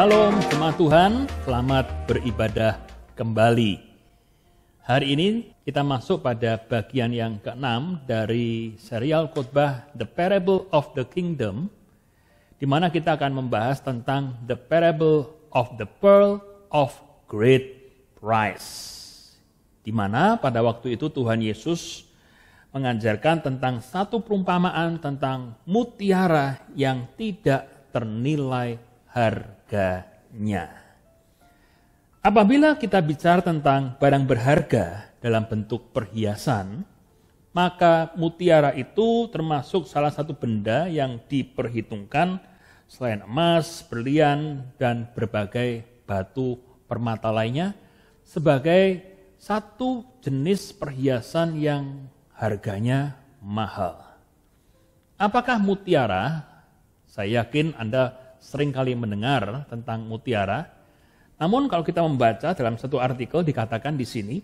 Shalom, jemaat Tuhan, selamat beribadah kembali. Hari ini kita masuk pada bagian yang keenam dari serial khotbah The Parable of the Kingdom, di mana kita akan membahas tentang The Parable of the Pearl of Great Price. Di mana pada waktu itu Tuhan Yesus mengajarkan tentang satu perumpamaan tentang mutiara yang tidak ternilai harga harganya. Apabila kita bicara tentang barang berharga dalam bentuk perhiasan, maka mutiara itu termasuk salah satu benda yang diperhitungkan selain emas, berlian, dan berbagai batu permata lainnya sebagai satu jenis perhiasan yang harganya mahal. Apakah mutiara? Saya yakin Anda sering kali mendengar tentang mutiara. Namun kalau kita membaca dalam satu artikel dikatakan di sini,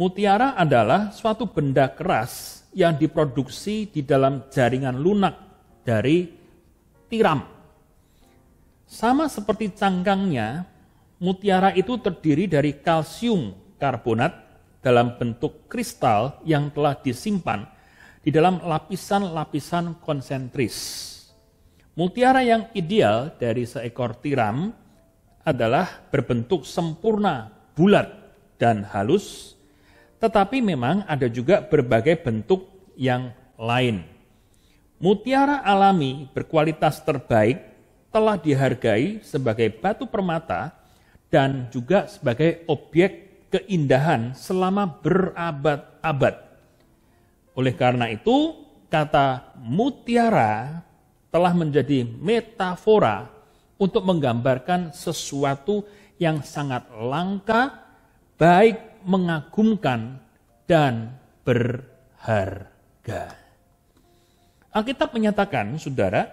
mutiara adalah suatu benda keras yang diproduksi di dalam jaringan lunak dari tiram. Sama seperti cangkangnya, mutiara itu terdiri dari kalsium karbonat dalam bentuk kristal yang telah disimpan di dalam lapisan-lapisan konsentris. Mutiara yang ideal dari seekor tiram adalah berbentuk sempurna, bulat, dan halus, tetapi memang ada juga berbagai bentuk yang lain. Mutiara alami berkualitas terbaik telah dihargai sebagai batu permata dan juga sebagai objek keindahan selama berabad-abad. Oleh karena itu, kata mutiara telah menjadi metafora untuk menggambarkan sesuatu yang sangat langka, baik mengagumkan dan berharga. Alkitab menyatakan, saudara,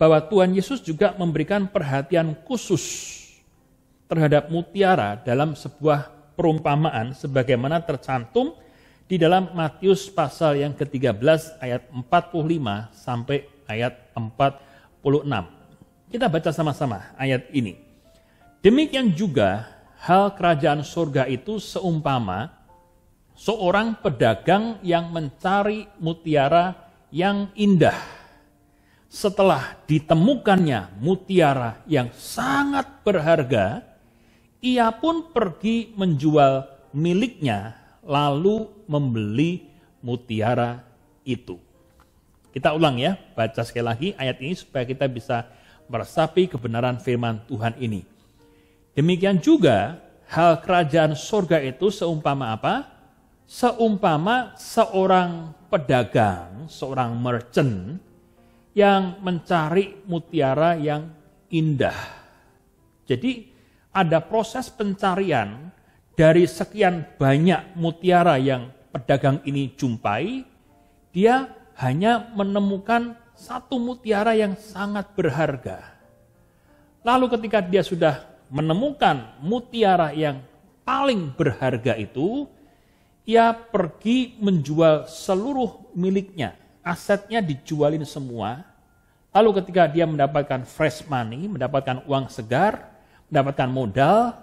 bahwa Tuhan Yesus juga memberikan perhatian khusus terhadap mutiara dalam sebuah perumpamaan sebagaimana tercantum di dalam Matius pasal yang ke-13 ayat 45 sampai ayat 46. Kita baca sama-sama ayat ini. Demikian juga hal kerajaan surga itu seumpama seorang pedagang yang mencari mutiara yang indah. Setelah ditemukannya mutiara yang sangat berharga, ia pun pergi menjual miliknya lalu membeli mutiara itu. Kita ulang ya, baca sekali lagi ayat ini supaya kita bisa meresapi kebenaran firman Tuhan ini. Demikian juga hal kerajaan surga itu seumpama apa? Seumpama seorang pedagang, seorang merchant yang mencari mutiara yang indah. Jadi ada proses pencarian dari sekian banyak mutiara yang pedagang ini jumpai, dia hanya menemukan satu mutiara yang sangat berharga. Lalu ketika dia sudah menemukan mutiara yang paling berharga itu, ia pergi menjual seluruh miliknya. Asetnya dijualin semua. Lalu ketika dia mendapatkan fresh money, mendapatkan uang segar, mendapatkan modal,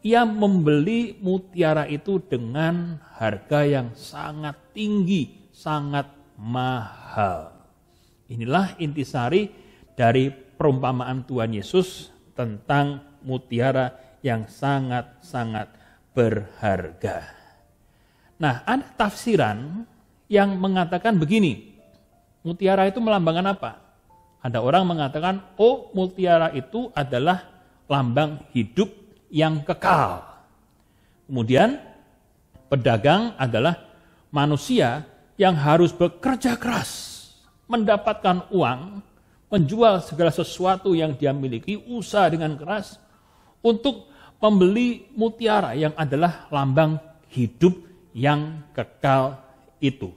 ia membeli mutiara itu dengan harga yang sangat tinggi, sangat mahal. Inilah intisari dari perumpamaan Tuhan Yesus tentang mutiara yang sangat-sangat berharga. Nah, ada tafsiran yang mengatakan begini, mutiara itu melambangkan apa? Ada orang mengatakan, oh mutiara itu adalah lambang hidup yang kekal. Kemudian pedagang adalah manusia yang harus bekerja keras, mendapatkan uang, menjual segala sesuatu yang dia miliki, usaha dengan keras untuk membeli mutiara yang adalah lambang hidup yang kekal itu.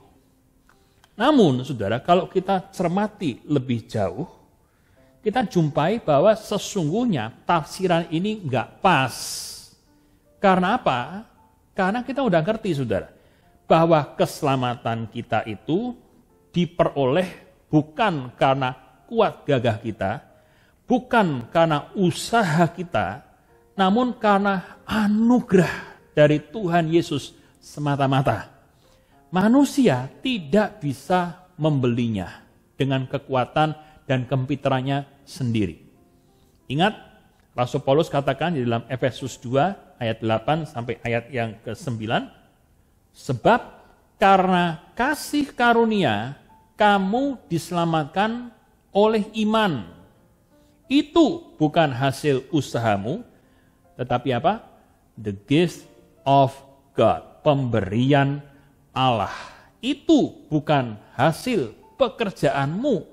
Namun, saudara, kalau kita cermati lebih jauh, kita jumpai bahwa sesungguhnya tafsiran ini nggak pas. Karena apa? Karena kita udah ngerti, saudara bahwa keselamatan kita itu diperoleh bukan karena kuat gagah kita, bukan karena usaha kita, namun karena anugerah dari Tuhan Yesus semata-mata. Manusia tidak bisa membelinya dengan kekuatan dan kempiterannya sendiri. Ingat, Rasul Paulus katakan di dalam Efesus 2 ayat 8 sampai ayat yang ke-9, Sebab karena kasih karunia kamu diselamatkan oleh iman. Itu bukan hasil usahamu, tetapi apa? The gift of God, pemberian Allah. Itu bukan hasil pekerjaanmu.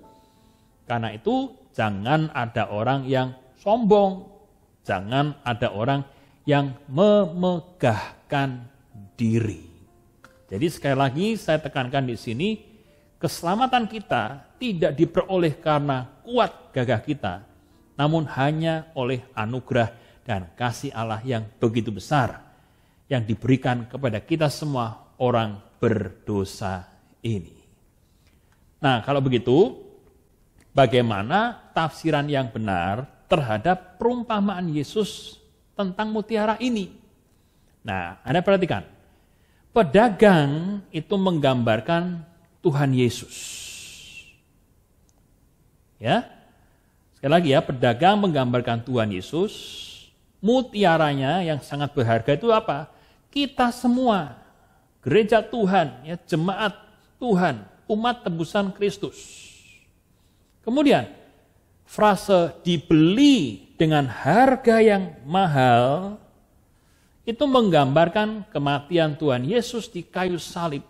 Karena itu jangan ada orang yang sombong, jangan ada orang yang memegahkan diri. Jadi sekali lagi saya tekankan di sini, keselamatan kita tidak diperoleh karena kuat gagah kita, namun hanya oleh anugerah dan kasih Allah yang begitu besar yang diberikan kepada kita semua orang berdosa ini. Nah, kalau begitu, bagaimana tafsiran yang benar terhadap perumpamaan Yesus tentang mutiara ini? Nah, Anda perhatikan, Pedagang itu menggambarkan Tuhan Yesus. Ya. Sekali lagi ya, pedagang menggambarkan Tuhan Yesus. Mutiaranya yang sangat berharga itu apa? Kita semua, gereja Tuhan, ya, jemaat Tuhan, umat tebusan Kristus. Kemudian, frase dibeli dengan harga yang mahal itu menggambarkan kematian Tuhan Yesus di kayu salib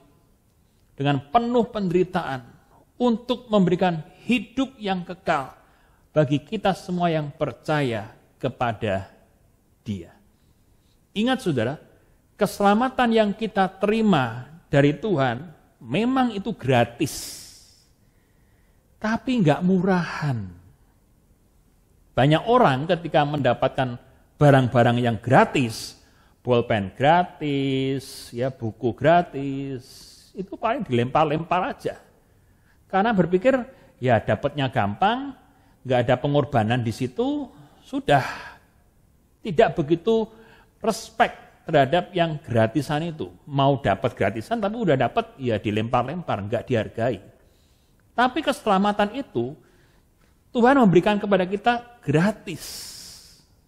dengan penuh penderitaan untuk memberikan hidup yang kekal bagi kita semua yang percaya kepada Dia. Ingat saudara, keselamatan yang kita terima dari Tuhan memang itu gratis. Tapi enggak murahan. Banyak orang ketika mendapatkan barang-barang yang gratis, pulpen gratis, ya buku gratis, itu paling dilempar-lempar aja. Karena berpikir ya dapatnya gampang, nggak ada pengorbanan di situ, sudah tidak begitu respect terhadap yang gratisan itu. Mau dapat gratisan tapi udah dapat ya dilempar-lempar, nggak dihargai. Tapi keselamatan itu Tuhan memberikan kepada kita gratis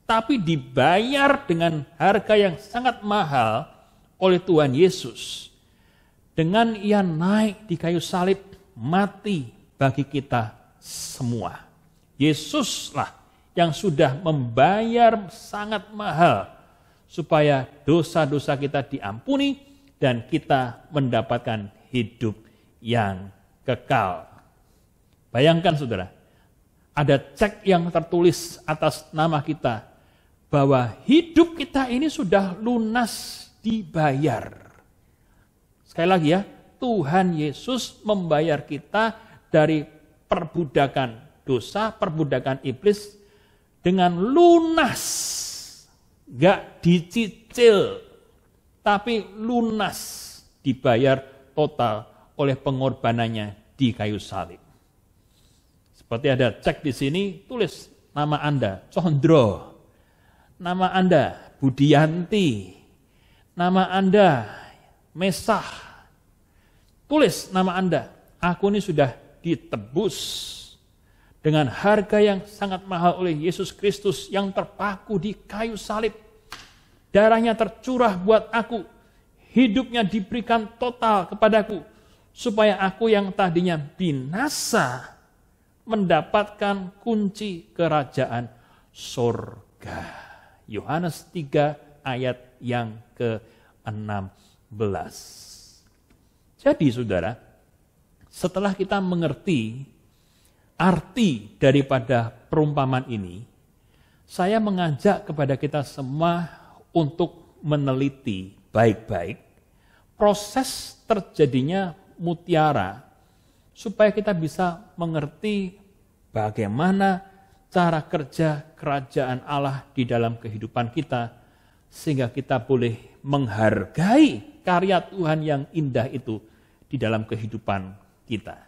tapi dibayar dengan harga yang sangat mahal oleh Tuhan Yesus. Dengan ia naik di kayu salib, mati bagi kita semua. Yesuslah yang sudah membayar sangat mahal supaya dosa-dosa kita diampuni dan kita mendapatkan hidup yang kekal. Bayangkan saudara, ada cek yang tertulis atas nama kita bahwa hidup kita ini sudah lunas dibayar. Sekali lagi ya, Tuhan Yesus membayar kita dari perbudakan dosa, perbudakan iblis dengan lunas. Gak dicicil, tapi lunas dibayar total oleh pengorbanannya di kayu salib. Seperti ada cek di sini, tulis nama Anda, Condro nama Anda Budianti, nama Anda Mesah, tulis nama Anda. Aku ini sudah ditebus dengan harga yang sangat mahal oleh Yesus Kristus yang terpaku di kayu salib. Darahnya tercurah buat aku, hidupnya diberikan total kepadaku, supaya aku yang tadinya binasa mendapatkan kunci kerajaan surga. Yohanes 3 ayat yang ke-16. Jadi saudara, setelah kita mengerti arti daripada perumpamaan ini, saya mengajak kepada kita semua untuk meneliti baik-baik proses terjadinya mutiara supaya kita bisa mengerti bagaimana cara kerja kerajaan Allah di dalam kehidupan kita, sehingga kita boleh menghargai karya Tuhan yang indah itu di dalam kehidupan kita.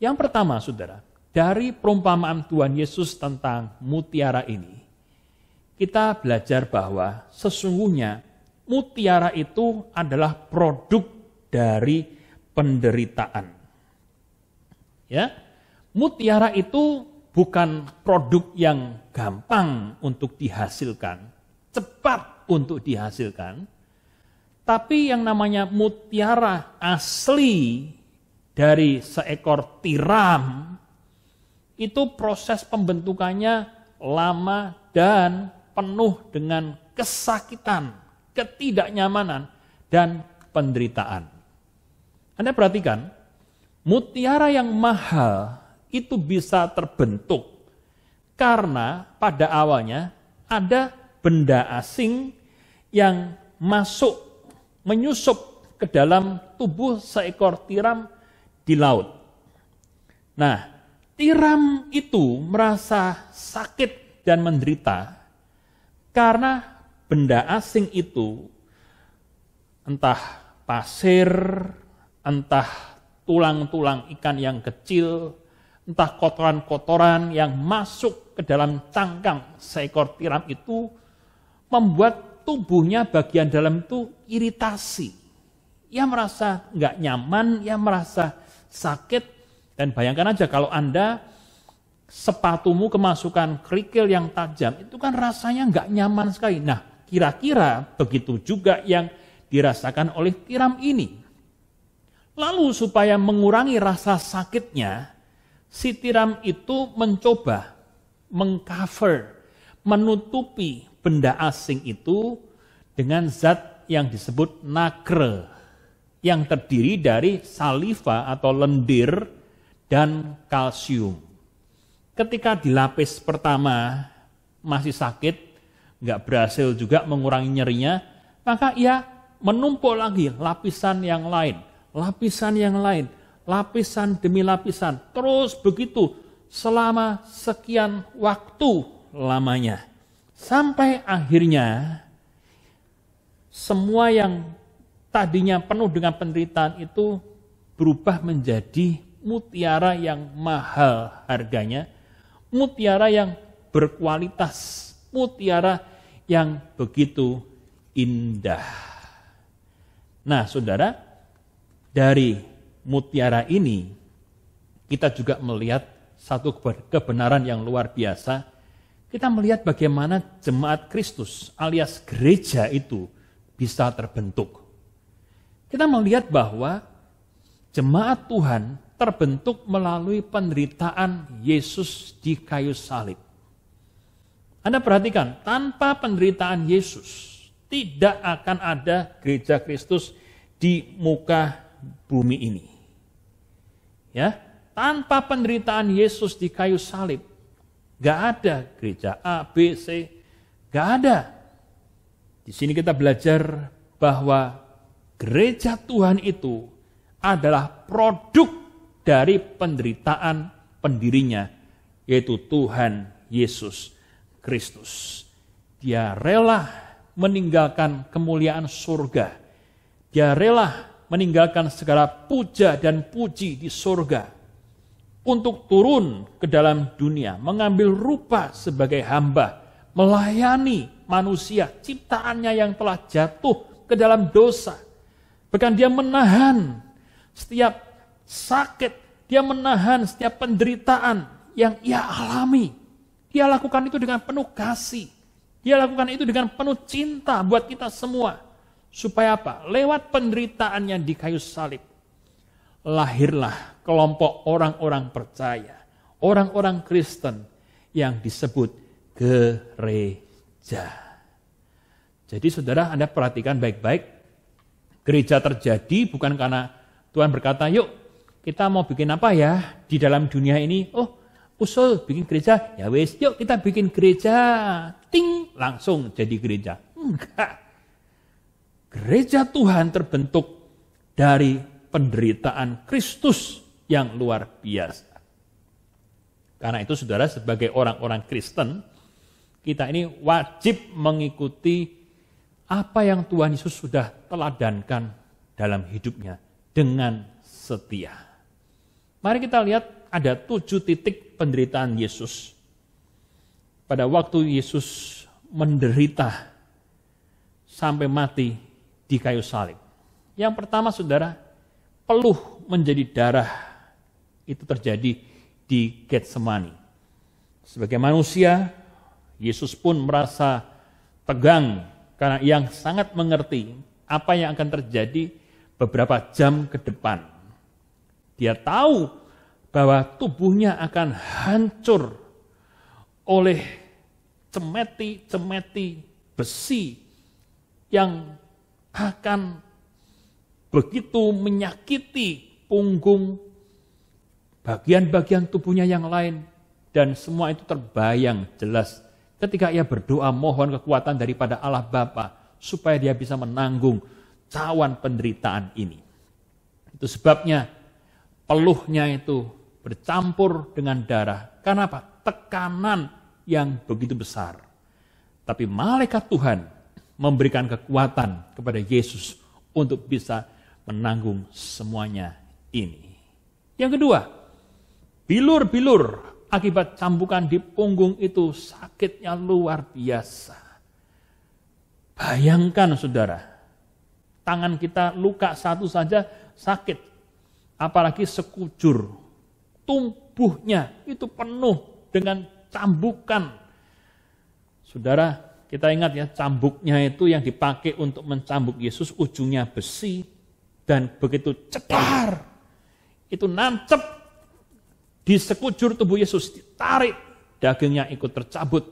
Yang pertama, saudara, dari perumpamaan Tuhan Yesus tentang mutiara ini, kita belajar bahwa sesungguhnya mutiara itu adalah produk dari penderitaan. Ya, mutiara itu bukan produk yang gampang untuk dihasilkan, cepat untuk dihasilkan, tapi yang namanya mutiara asli dari seekor tiram itu proses pembentukannya lama dan penuh dengan kesakitan, ketidaknyamanan, dan penderitaan. Anda perhatikan, mutiara yang mahal itu bisa terbentuk karena pada awalnya ada benda asing yang masuk menyusup ke dalam tubuh seekor tiram di laut. Nah, tiram itu merasa sakit dan menderita karena benda asing itu entah pasir, entah tulang-tulang ikan yang kecil, entah kotoran-kotoran yang masuk ke dalam cangkang seekor tiram itu membuat tubuhnya bagian dalam itu iritasi. Ia merasa nggak nyaman, ia merasa sakit. Dan bayangkan aja kalau Anda sepatumu kemasukan kerikil yang tajam, itu kan rasanya nggak nyaman sekali. Nah, kira-kira begitu juga yang dirasakan oleh tiram ini. Lalu supaya mengurangi rasa sakitnya, si tiram itu mencoba mengcover, menutupi benda asing itu dengan zat yang disebut nakre, yang terdiri dari saliva atau lendir dan kalsium. Ketika dilapis pertama masih sakit, nggak berhasil juga mengurangi nyerinya, maka ia menumpuk lagi lapisan yang lain, lapisan yang lain, lapisan demi lapisan, terus begitu selama sekian waktu lamanya. Sampai akhirnya semua yang tadinya penuh dengan penderitaan itu berubah menjadi mutiara yang mahal harganya, mutiara yang berkualitas, mutiara yang begitu indah. Nah, saudara, dari mutiara ini, kita juga melihat satu kebenaran yang luar biasa. Kita melihat bagaimana jemaat Kristus alias gereja itu bisa terbentuk. Kita melihat bahwa jemaat Tuhan terbentuk melalui penderitaan Yesus di kayu salib. Anda perhatikan, tanpa penderitaan Yesus, tidak akan ada gereja Kristus di muka bumi ini ya tanpa penderitaan Yesus di kayu salib gak ada gereja A B C gak ada di sini kita belajar bahwa gereja Tuhan itu adalah produk dari penderitaan pendirinya yaitu Tuhan Yesus Kristus dia rela meninggalkan kemuliaan surga dia rela meninggalkan segala puja dan puji di surga untuk turun ke dalam dunia, mengambil rupa sebagai hamba, melayani manusia ciptaannya yang telah jatuh ke dalam dosa. Bahkan dia menahan setiap sakit, dia menahan setiap penderitaan yang ia alami. Dia lakukan itu dengan penuh kasih. Dia lakukan itu dengan penuh cinta buat kita semua. Supaya apa? Lewat penderitaannya di kayu salib, lahirlah kelompok orang-orang percaya, orang-orang Kristen yang disebut gereja. Jadi saudara Anda perhatikan baik-baik, gereja terjadi bukan karena Tuhan berkata, yuk kita mau bikin apa ya di dalam dunia ini, oh usul bikin gereja, ya wes yuk kita bikin gereja, ting langsung jadi gereja. Enggak, gereja Tuhan terbentuk dari penderitaan Kristus yang luar biasa. Karena itu saudara sebagai orang-orang Kristen, kita ini wajib mengikuti apa yang Tuhan Yesus sudah teladankan dalam hidupnya dengan setia. Mari kita lihat ada tujuh titik penderitaan Yesus. Pada waktu Yesus menderita sampai mati di kayu salib. Yang pertama saudara, peluh menjadi darah itu terjadi di Getsemani. Sebagai manusia, Yesus pun merasa tegang karena yang sangat mengerti apa yang akan terjadi beberapa jam ke depan. Dia tahu bahwa tubuhnya akan hancur oleh cemeti-cemeti besi yang akan begitu menyakiti punggung bagian-bagian tubuhnya yang lain dan semua itu terbayang jelas ketika ia berdoa mohon kekuatan daripada Allah Bapa supaya dia bisa menanggung cawan penderitaan ini. Itu sebabnya peluhnya itu bercampur dengan darah. Karena apa? Tekanan yang begitu besar. Tapi malaikat Tuhan memberikan kekuatan kepada Yesus untuk bisa menanggung semuanya ini. Yang kedua, bilur-bilur akibat cambukan di punggung itu sakitnya luar biasa. Bayangkan saudara, tangan kita luka satu saja sakit, apalagi sekujur. Tumbuhnya itu penuh dengan cambukan. Saudara, kita ingat ya, cambuknya itu yang dipakai untuk mencambuk Yesus, ujungnya besi, dan begitu cetar, itu nancep di sekujur tubuh Yesus, ditarik, dagingnya ikut tercabut,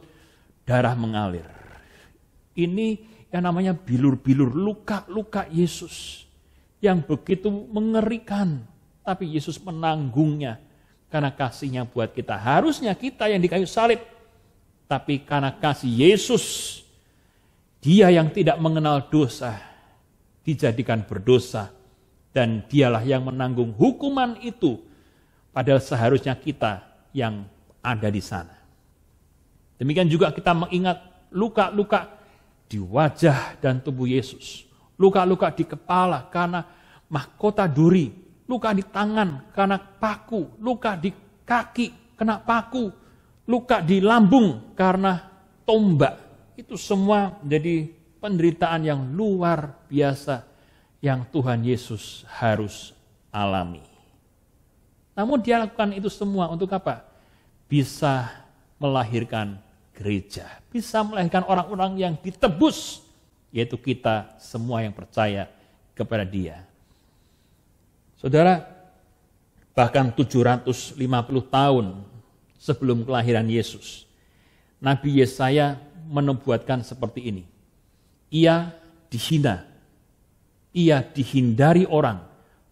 darah mengalir. Ini yang namanya bilur-bilur, luka-luka Yesus yang begitu mengerikan. Tapi Yesus menanggungnya karena kasihnya buat kita. Harusnya kita yang di kayu salib, tapi karena kasih Yesus dia yang tidak mengenal dosa dijadikan berdosa dan dialah yang menanggung hukuman itu padahal seharusnya kita yang ada di sana. Demikian juga kita mengingat luka-luka di wajah dan tubuh Yesus. Luka-luka di kepala karena mahkota duri, luka di tangan karena paku, luka di kaki kena paku, luka di lambung karena tombak. Itu semua menjadi penderitaan yang luar biasa yang Tuhan Yesus harus alami. Namun dia lakukan itu semua untuk apa? Bisa melahirkan gereja, bisa melahirkan orang-orang yang ditebus, yaitu kita semua yang percaya kepada dia. Saudara, bahkan 750 tahun sebelum kelahiran Yesus, Nabi Yesaya menubuatkan seperti ini. Ia dihina. Ia dihindari orang.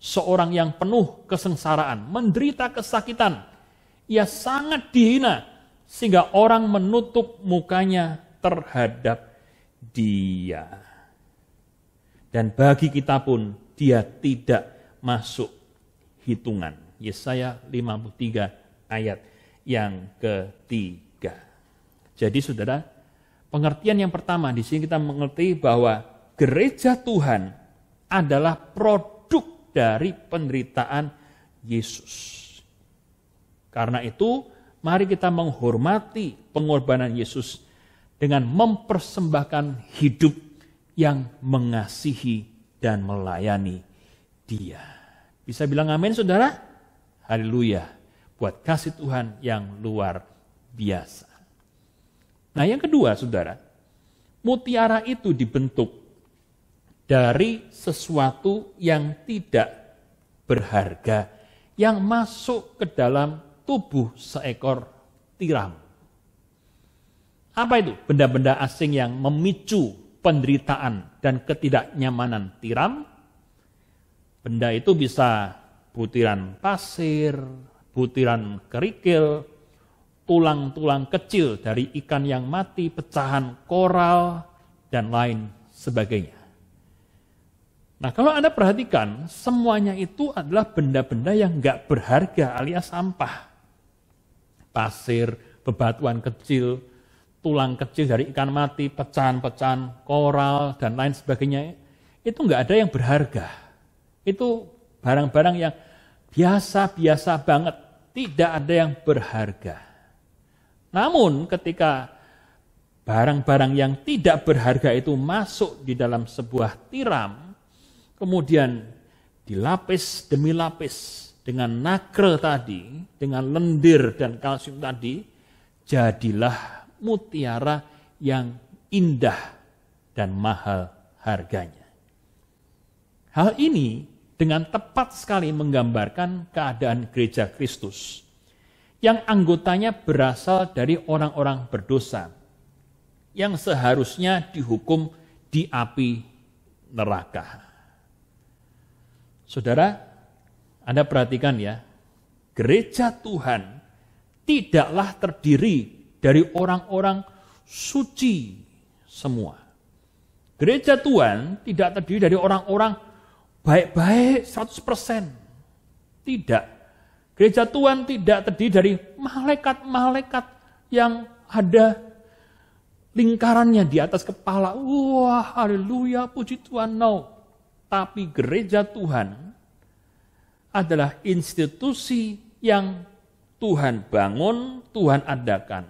Seorang yang penuh kesengsaraan, menderita kesakitan. Ia sangat dihina sehingga orang menutup mukanya terhadap dia. Dan bagi kita pun dia tidak masuk hitungan. Yesaya 53 ayat yang ketiga. Jadi saudara, Pengertian yang pertama di sini kita mengerti bahwa gereja Tuhan adalah produk dari penderitaan Yesus. Karena itu, mari kita menghormati pengorbanan Yesus dengan mempersembahkan hidup yang mengasihi dan melayani Dia. Bisa bilang amin, saudara? Haleluya! Buat kasih Tuhan yang luar biasa. Nah yang kedua saudara, mutiara itu dibentuk dari sesuatu yang tidak berharga yang masuk ke dalam tubuh seekor tiram. Apa itu? Benda-benda asing yang memicu penderitaan dan ketidaknyamanan tiram. Benda itu bisa butiran pasir, butiran kerikil, tulang-tulang kecil dari ikan yang mati, pecahan koral, dan lain sebagainya. Nah kalau Anda perhatikan, semuanya itu adalah benda-benda yang nggak berharga alias sampah. Pasir, bebatuan kecil, tulang kecil dari ikan mati, pecahan-pecahan koral, dan lain sebagainya. Itu nggak ada yang berharga. Itu barang-barang yang biasa-biasa banget. Tidak ada yang berharga. Namun ketika barang-barang yang tidak berharga itu masuk di dalam sebuah tiram, kemudian dilapis demi lapis dengan nakre tadi, dengan lendir dan kalsium tadi, jadilah mutiara yang indah dan mahal harganya. Hal ini dengan tepat sekali menggambarkan keadaan gereja Kristus yang anggotanya berasal dari orang-orang berdosa yang seharusnya dihukum di api neraka. Saudara, Anda perhatikan ya, gereja Tuhan tidaklah terdiri dari orang-orang suci semua. Gereja Tuhan tidak terdiri dari orang-orang baik-baik 100%. Tidak. Gereja Tuhan tidak terdiri dari malaikat-malaikat yang ada lingkarannya di atas kepala. Wah, haleluya, puji Tuhan. No. Tapi gereja Tuhan adalah institusi yang Tuhan bangun, Tuhan adakan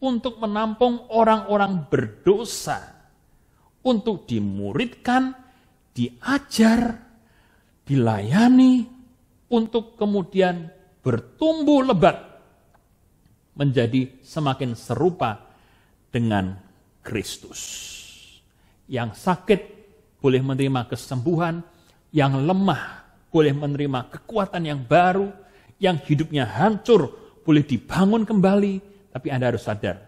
untuk menampung orang-orang berdosa untuk dimuridkan, diajar, dilayani, untuk kemudian bertumbuh lebat menjadi semakin serupa dengan Kristus. Yang sakit boleh menerima kesembuhan, yang lemah boleh menerima kekuatan yang baru, yang hidupnya hancur boleh dibangun kembali, tapi Anda harus sadar,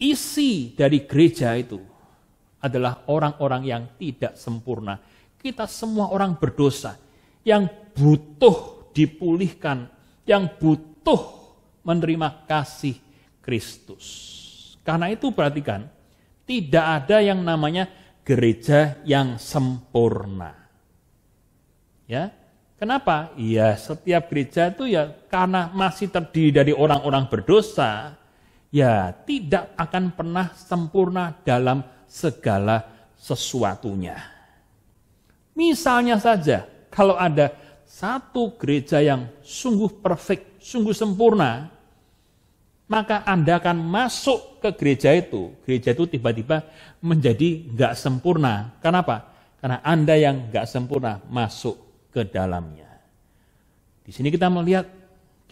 isi dari gereja itu adalah orang-orang yang tidak sempurna. Kita semua orang berdosa, yang butuh dipulihkan, yang butuh menerima kasih Kristus. Karena itu perhatikan, tidak ada yang namanya gereja yang sempurna. Ya. Kenapa? Ya, setiap gereja itu ya karena masih terdiri dari orang-orang berdosa, ya tidak akan pernah sempurna dalam segala sesuatunya. Misalnya saja, kalau ada satu gereja yang sungguh perfect, sungguh sempurna, maka Anda akan masuk ke gereja itu. Gereja itu tiba-tiba menjadi nggak sempurna. Kenapa? Karena Anda yang nggak sempurna masuk ke dalamnya. Di sini kita melihat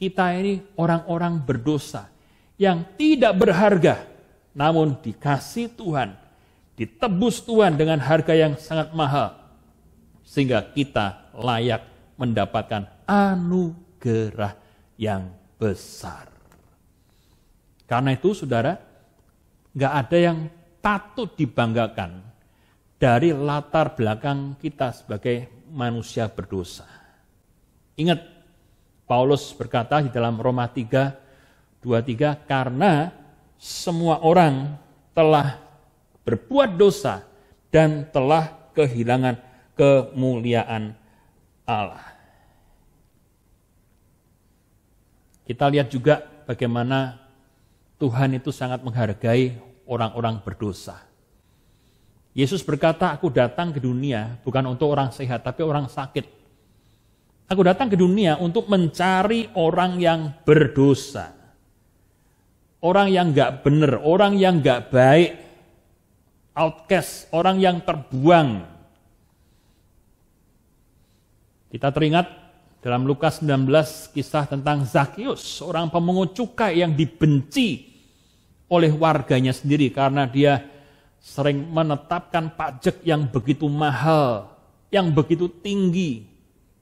kita ini orang-orang berdosa yang tidak berharga, namun dikasih Tuhan, ditebus Tuhan dengan harga yang sangat mahal, sehingga kita layak mendapatkan anugerah yang besar. Karena itu saudara, nggak ada yang patut dibanggakan dari latar belakang kita sebagai manusia berdosa. Ingat, Paulus berkata di dalam Roma 3, 23, karena semua orang telah berbuat dosa dan telah kehilangan kemuliaan Allah. Kita lihat juga bagaimana Tuhan itu sangat menghargai orang-orang berdosa. Yesus berkata, aku datang ke dunia bukan untuk orang sehat, tapi orang sakit. Aku datang ke dunia untuk mencari orang yang berdosa. Orang yang gak benar, orang yang gak baik, outcast, orang yang terbuang, kita teringat dalam Lukas 19 kisah tentang Zakius, seorang pemungut cukai yang dibenci oleh warganya sendiri karena dia sering menetapkan pajak yang begitu mahal, yang begitu tinggi,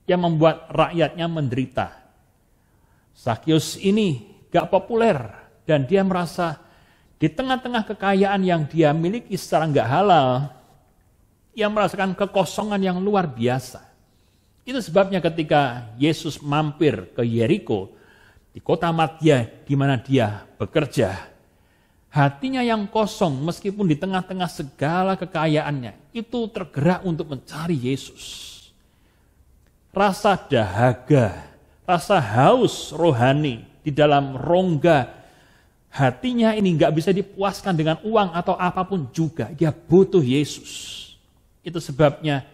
yang membuat rakyatnya menderita. Zakius ini gak populer dan dia merasa di tengah-tengah kekayaan yang dia miliki secara nggak halal, ia merasakan kekosongan yang luar biasa. Itu sebabnya ketika Yesus mampir ke Yeriko, di kota Matia, di mana dia bekerja, hatinya yang kosong meskipun di tengah-tengah segala kekayaannya, itu tergerak untuk mencari Yesus. Rasa dahaga, rasa haus rohani di dalam rongga hatinya ini nggak bisa dipuaskan dengan uang atau apapun juga. Dia butuh Yesus. Itu sebabnya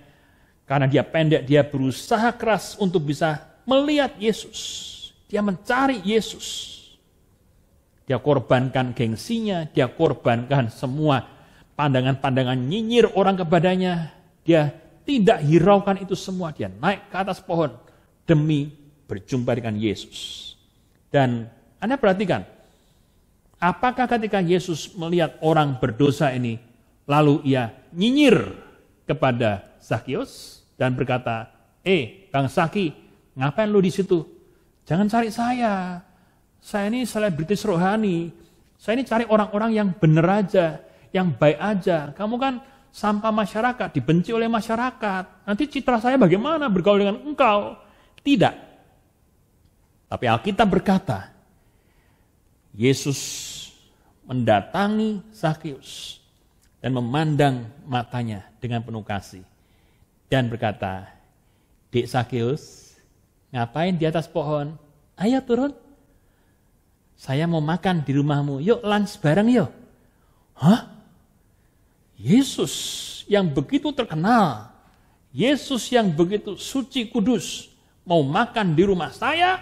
karena dia pendek, dia berusaha keras untuk bisa melihat Yesus. Dia mencari Yesus. Dia korbankan gengsinya, dia korbankan semua pandangan-pandangan nyinyir orang kepadanya. Dia tidak hiraukan itu semua. Dia naik ke atas pohon demi berjumpa dengan Yesus. Dan Anda perhatikan, apakah ketika Yesus melihat orang berdosa ini, lalu ia nyinyir kepada Zacchaeus? dan berkata, "Eh, Kang Saki, ngapain lu di situ? Jangan cari saya. Saya ini selebritis rohani. Saya ini cari orang-orang yang benar aja, yang baik aja. Kamu kan sampah masyarakat, dibenci oleh masyarakat. Nanti citra saya bagaimana bergaul dengan engkau?" Tidak. Tapi Alkitab berkata, Yesus mendatangi Sakyus dan memandang matanya dengan penuh kasih dan berkata, Dek Sakyus ngapain di atas pohon? Ayo turun. Saya mau makan di rumahmu. Yuk lunch bareng yuk. Hah? Yesus yang begitu terkenal. Yesus yang begitu suci kudus. Mau makan di rumah saya?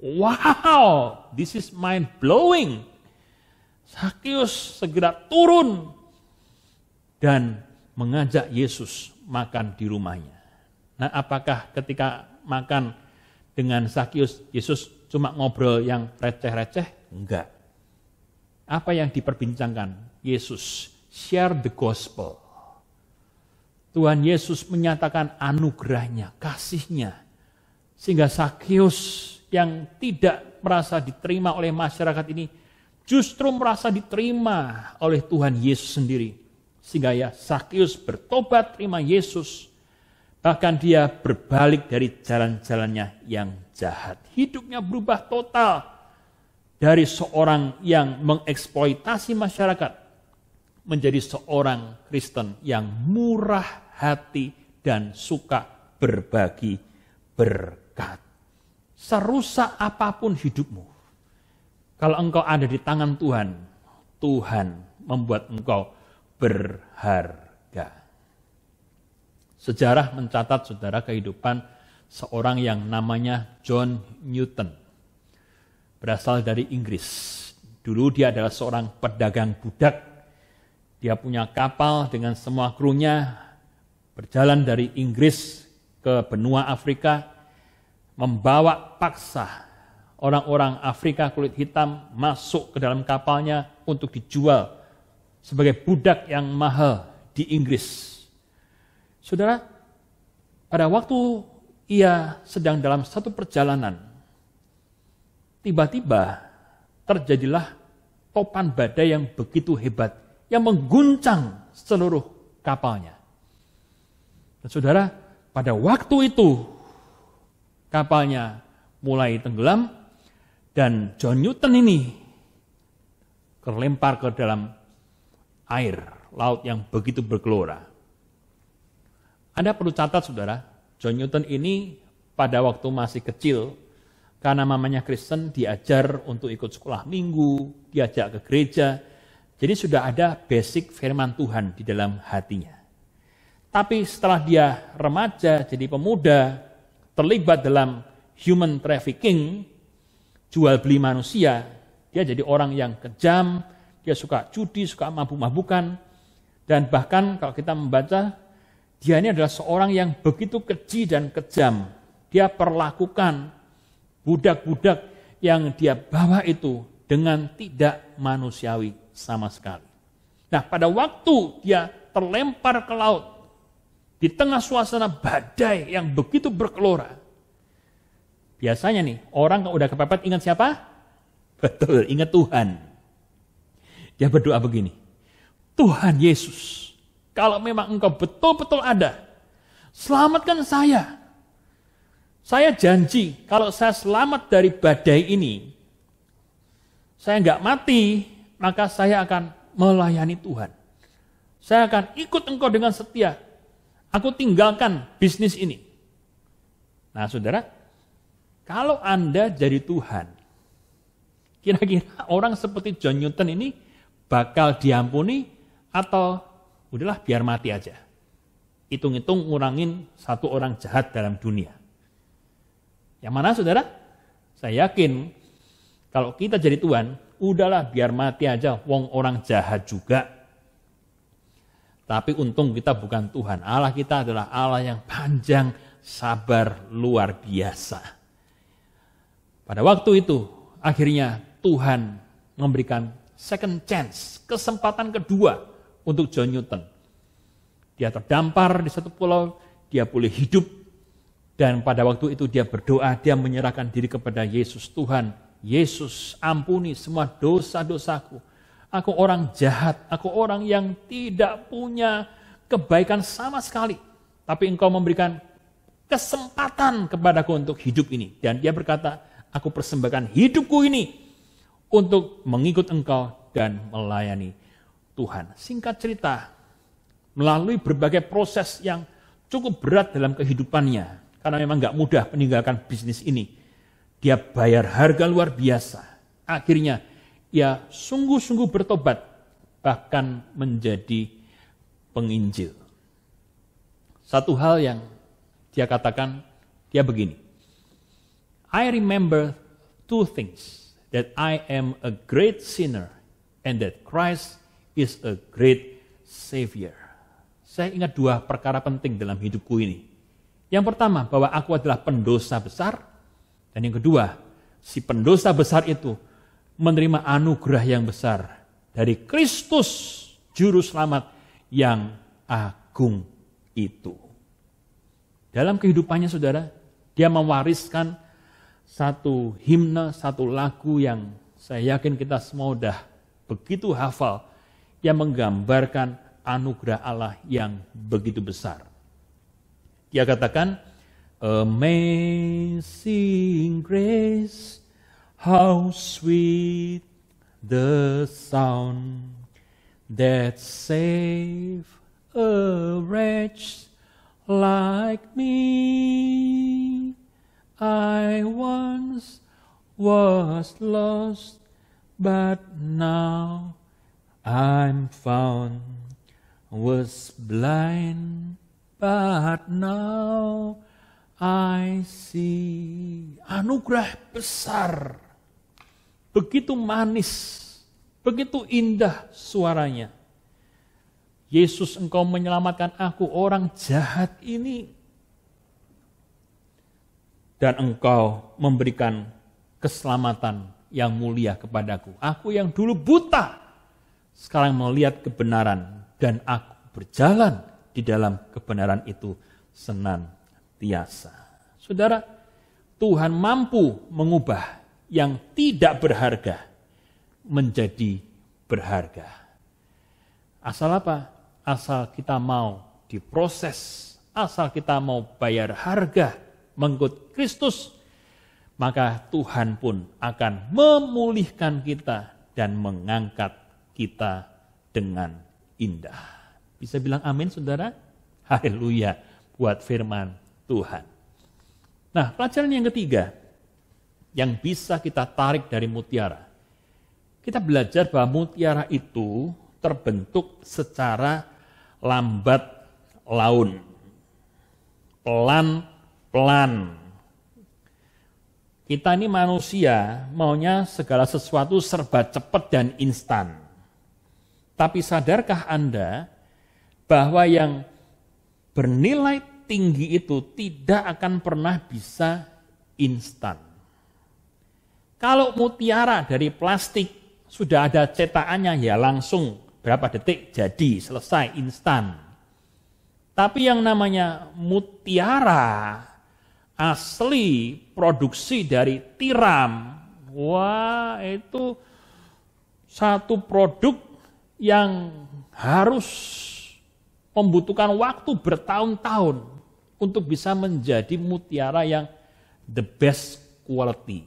Wow, this is mind blowing. Sakius segera turun dan mengajak Yesus makan di rumahnya. Nah, apakah ketika makan dengan Sakyus Yesus cuma ngobrol yang receh-receh? Enggak. Apa yang diperbincangkan? Yesus share the gospel. Tuhan Yesus menyatakan anugerahnya, kasihnya. Sehingga Sakius yang tidak merasa diterima oleh masyarakat ini justru merasa diterima oleh Tuhan Yesus sendiri sehingga ya Sakyus bertobat terima Yesus. Bahkan dia berbalik dari jalan-jalannya yang jahat. Hidupnya berubah total dari seorang yang mengeksploitasi masyarakat menjadi seorang Kristen yang murah hati dan suka berbagi berkat. Serusak apapun hidupmu, kalau engkau ada di tangan Tuhan, Tuhan membuat engkau berharga. Sejarah mencatat saudara kehidupan seorang yang namanya John Newton. Berasal dari Inggris. Dulu dia adalah seorang pedagang budak. Dia punya kapal dengan semua krunya berjalan dari Inggris ke benua Afrika membawa paksa orang-orang Afrika kulit hitam masuk ke dalam kapalnya untuk dijual sebagai budak yang mahal di Inggris. Saudara, pada waktu ia sedang dalam satu perjalanan, tiba-tiba terjadilah topan badai yang begitu hebat yang mengguncang seluruh kapalnya. Dan saudara, pada waktu itu kapalnya mulai tenggelam dan John Newton ini terlempar ke dalam air, laut yang begitu bergelora. Anda perlu catat saudara, John Newton ini pada waktu masih kecil, karena mamanya Kristen diajar untuk ikut sekolah minggu, diajak ke gereja, jadi sudah ada basic firman Tuhan di dalam hatinya. Tapi setelah dia remaja, jadi pemuda, terlibat dalam human trafficking, jual beli manusia, dia jadi orang yang kejam, dia suka judi, suka mabuk-mabukan. Dan bahkan kalau kita membaca, dia ini adalah seorang yang begitu keji dan kejam. Dia perlakukan budak-budak yang dia bawa itu dengan tidak manusiawi sama sekali. Nah, pada waktu dia terlempar ke laut, di tengah suasana badai yang begitu berkelora. Biasanya nih, orang kalau udah kepepet ingat siapa? Betul, ingat Tuhan. Dia berdoa begini, Tuhan Yesus, kalau memang engkau betul-betul ada, selamatkan saya. Saya janji kalau saya selamat dari badai ini, saya nggak mati, maka saya akan melayani Tuhan. Saya akan ikut engkau dengan setia. Aku tinggalkan bisnis ini. Nah saudara, kalau Anda jadi Tuhan, kira-kira orang seperti John Newton ini bakal diampuni atau udahlah biar mati aja. Hitung-hitung ngurangin satu orang jahat dalam dunia. Yang mana saudara? Saya yakin kalau kita jadi Tuhan, udahlah biar mati aja wong orang jahat juga. Tapi untung kita bukan Tuhan. Allah kita adalah Allah yang panjang, sabar, luar biasa. Pada waktu itu, akhirnya Tuhan memberikan second chance, kesempatan kedua untuk John Newton. Dia terdampar di satu pulau, dia boleh hidup, dan pada waktu itu dia berdoa, dia menyerahkan diri kepada Yesus Tuhan. Yesus ampuni semua dosa-dosaku. Aku orang jahat, aku orang yang tidak punya kebaikan sama sekali. Tapi engkau memberikan kesempatan kepadaku untuk hidup ini. Dan dia berkata, aku persembahkan hidupku ini untuk mengikut engkau dan melayani Tuhan. Singkat cerita, melalui berbagai proses yang cukup berat dalam kehidupannya, karena memang nggak mudah meninggalkan bisnis ini. Dia bayar harga luar biasa. Akhirnya, ia sungguh-sungguh bertobat, bahkan menjadi penginjil. Satu hal yang dia katakan, dia begini. I remember two things that I am a great sinner and that Christ is a great savior. Saya ingat dua perkara penting dalam hidupku ini. Yang pertama, bahwa aku adalah pendosa besar. Dan yang kedua, si pendosa besar itu menerima anugerah yang besar dari Kristus, Juru Selamat yang agung itu. Dalam kehidupannya, saudara, dia mewariskan satu himne, satu lagu yang saya yakin kita semua sudah begitu hafal yang menggambarkan anugerah Allah yang begitu besar. Dia katakan, Amazing grace, how sweet the sound that save a wretch like me. I once was lost, but now I'm found. Was blind, but now I see. Anugerah besar, begitu manis, begitu indah suaranya. Yesus engkau menyelamatkan aku, orang jahat ini dan engkau memberikan keselamatan yang mulia kepadaku. Aku yang dulu buta, sekarang melihat kebenaran dan aku berjalan di dalam kebenaran itu senantiasa. Saudara, Tuhan mampu mengubah yang tidak berharga menjadi berharga. Asal apa? Asal kita mau diproses, asal kita mau bayar harga mengikut Kristus, maka Tuhan pun akan memulihkan kita dan mengangkat kita dengan indah. Bisa bilang amin saudara? Haleluya buat firman Tuhan. Nah pelajaran yang ketiga yang bisa kita tarik dari mutiara. Kita belajar bahwa mutiara itu terbentuk secara lambat laun. Pelan pelan. Kita ini manusia maunya segala sesuatu serba cepat dan instan. Tapi sadarkah Anda bahwa yang bernilai tinggi itu tidak akan pernah bisa instan. Kalau mutiara dari plastik sudah ada cetakannya ya langsung berapa detik jadi selesai instan. Tapi yang namanya mutiara asli produksi dari tiram. Wah, itu satu produk yang harus membutuhkan waktu bertahun-tahun untuk bisa menjadi mutiara yang the best quality.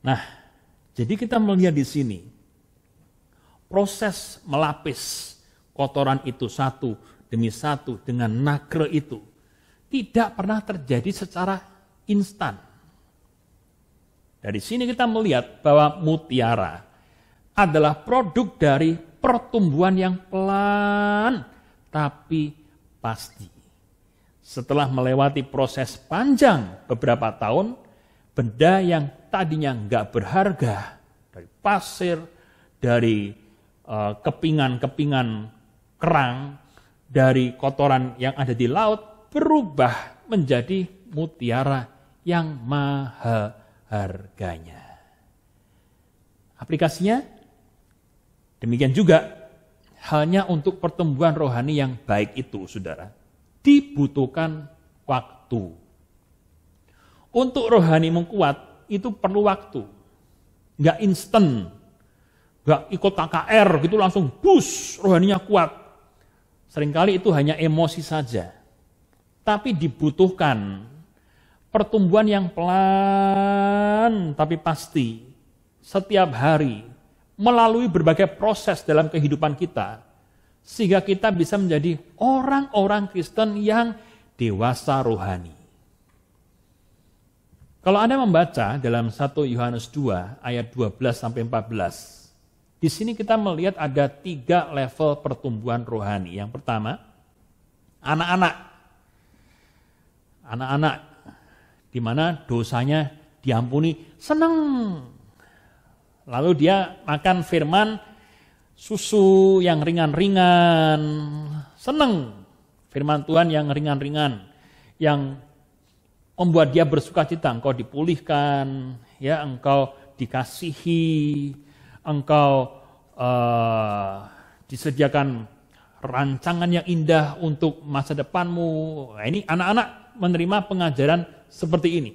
Nah, jadi kita melihat di sini proses melapis kotoran itu satu demi satu dengan nakre itu tidak pernah terjadi secara instan. Dari sini kita melihat bahwa mutiara adalah produk dari pertumbuhan yang pelan tapi pasti. Setelah melewati proses panjang beberapa tahun, benda yang tadinya nggak berharga dari pasir, dari eh, kepingan-kepingan kerang, dari kotoran yang ada di laut berubah menjadi mutiara yang maha harganya. Aplikasinya demikian juga halnya untuk pertumbuhan rohani yang baik itu Saudara. Dibutuhkan waktu. Untuk rohani mengkuat itu perlu waktu. Nggak instan. Nggak ikut KKR gitu langsung bus rohaninya kuat. Seringkali itu hanya emosi saja tapi dibutuhkan pertumbuhan yang pelan tapi pasti setiap hari melalui berbagai proses dalam kehidupan kita sehingga kita bisa menjadi orang-orang Kristen yang dewasa rohani. Kalau Anda membaca dalam 1 Yohanes 2 ayat 12 sampai 14, di sini kita melihat ada tiga level pertumbuhan rohani. Yang pertama, anak-anak anak-anak di mana dosanya diampuni, senang. Lalu dia makan firman susu yang ringan-ringan, senang. Firman Tuhan yang ringan-ringan, yang membuat dia bersuka cita. Engkau dipulihkan, ya engkau dikasihi, engkau uh, disediakan rancangan yang indah untuk masa depanmu. Nah, ini anak-anak menerima pengajaran seperti ini.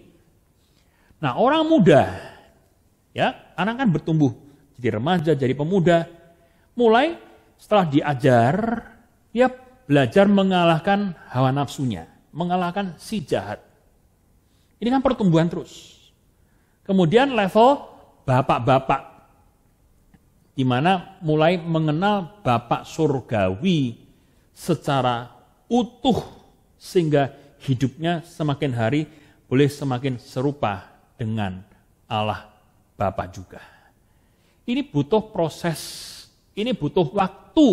Nah, orang muda, ya, anak kan bertumbuh jadi remaja, jadi pemuda, mulai setelah diajar, ya, belajar mengalahkan hawa nafsunya, mengalahkan si jahat. Ini kan pertumbuhan terus. Kemudian level bapak-bapak, di mana mulai mengenal bapak surgawi secara utuh sehingga hidupnya semakin hari boleh semakin serupa dengan Allah Bapa juga. Ini butuh proses, ini butuh waktu,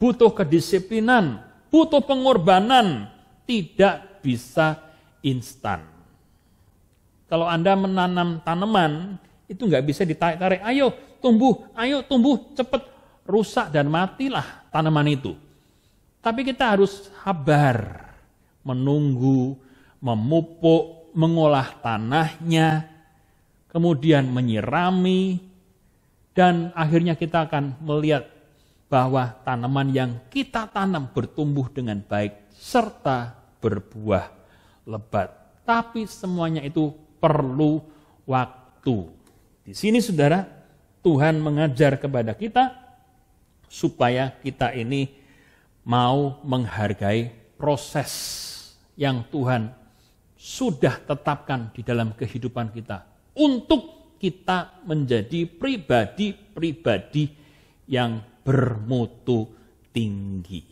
butuh kedisiplinan, butuh pengorbanan, tidak bisa instan. Kalau Anda menanam tanaman, itu nggak bisa ditarik-tarik. Ayo tumbuh, ayo tumbuh, cepat rusak dan matilah tanaman itu. Tapi kita harus sabar menunggu, memupuk, mengolah tanahnya, kemudian menyirami, dan akhirnya kita akan melihat bahwa tanaman yang kita tanam bertumbuh dengan baik serta berbuah lebat. Tapi semuanya itu perlu waktu. Di sini saudara, Tuhan mengajar kepada kita supaya kita ini mau menghargai proses yang Tuhan sudah tetapkan di dalam kehidupan kita untuk kita menjadi pribadi-pribadi yang bermutu tinggi.